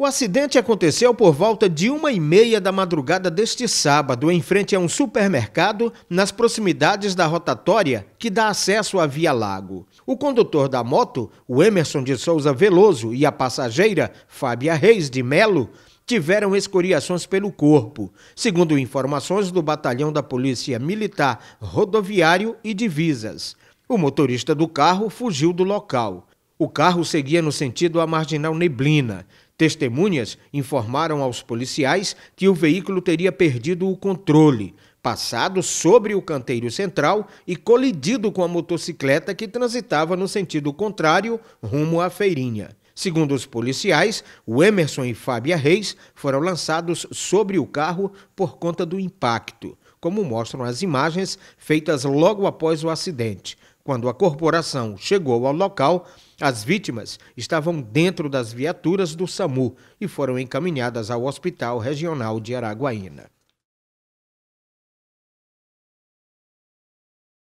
O acidente aconteceu por volta de uma e meia da madrugada deste sábado, em frente a um supermercado, nas proximidades da rotatória que dá acesso à Via Lago. O condutor da moto, o Emerson de Souza Veloso, e a passageira, Fábia Reis de Melo, tiveram escoriações pelo corpo, segundo informações do Batalhão da Polícia Militar Rodoviário e Divisas. O motorista do carro fugiu do local. O carro seguia no sentido à marginal Neblina. Testemunhas informaram aos policiais que o veículo teria perdido o controle, passado sobre o canteiro central e colidido com a motocicleta que transitava no sentido contrário, rumo à feirinha. Segundo os policiais, o Emerson e Fábia Reis foram lançados sobre o carro por conta do impacto, como mostram as imagens feitas logo após o acidente. Quando a corporação chegou ao local, as vítimas estavam dentro das viaturas do SAMU e foram encaminhadas ao Hospital Regional de Araguaína.